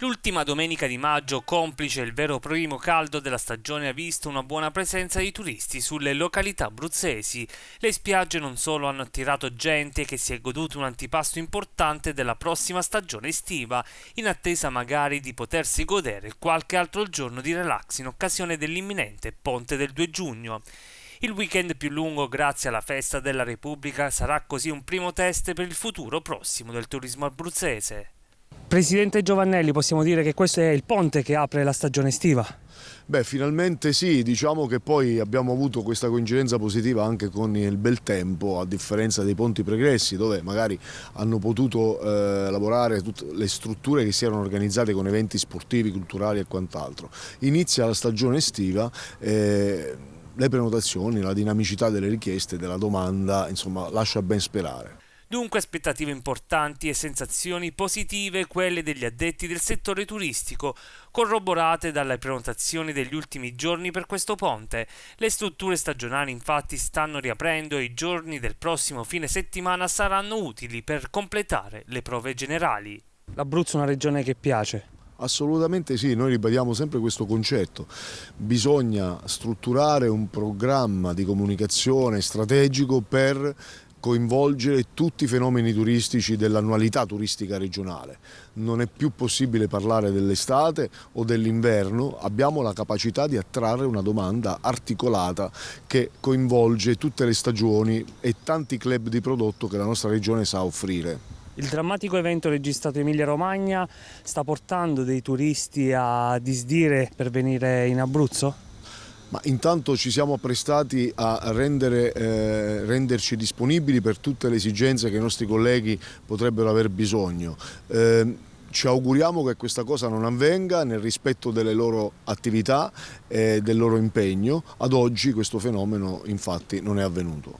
L'ultima domenica di maggio, complice il vero primo caldo della stagione, ha visto una buona presenza di turisti sulle località abruzzesi. Le spiagge non solo hanno attirato gente che si è goduto un antipasto importante della prossima stagione estiva, in attesa magari di potersi godere qualche altro giorno di relax in occasione dell'imminente ponte del 2 giugno. Il weekend più lungo grazie alla festa della Repubblica sarà così un primo test per il futuro prossimo del turismo abruzzese. Presidente Giovannelli, possiamo dire che questo è il ponte che apre la stagione estiva? Beh, finalmente sì, diciamo che poi abbiamo avuto questa coincidenza positiva anche con il bel tempo, a differenza dei ponti pregressi, dove magari hanno potuto eh, lavorare tutte le strutture che si erano organizzate con eventi sportivi, culturali e quant'altro. Inizia la stagione estiva. Eh, le prenotazioni, la dinamicità delle richieste, della domanda, insomma, lascia ben sperare. Dunque aspettative importanti e sensazioni positive quelle degli addetti del settore turistico, corroborate dalle prenotazioni degli ultimi giorni per questo ponte. Le strutture stagionali infatti stanno riaprendo e i giorni del prossimo fine settimana saranno utili per completare le prove generali. L'Abruzzo è una regione che piace, Assolutamente sì, noi ribadiamo sempre questo concetto. Bisogna strutturare un programma di comunicazione strategico per coinvolgere tutti i fenomeni turistici dell'annualità turistica regionale. Non è più possibile parlare dell'estate o dell'inverno, abbiamo la capacità di attrarre una domanda articolata che coinvolge tutte le stagioni e tanti club di prodotto che la nostra regione sa offrire. Il drammatico evento registrato in Emilia-Romagna sta portando dei turisti a disdire per venire in Abruzzo? ma intanto ci siamo apprestati a rendere, eh, renderci disponibili per tutte le esigenze che i nostri colleghi potrebbero aver bisogno. Eh, ci auguriamo che questa cosa non avvenga nel rispetto delle loro attività e del loro impegno. Ad oggi questo fenomeno infatti non è avvenuto.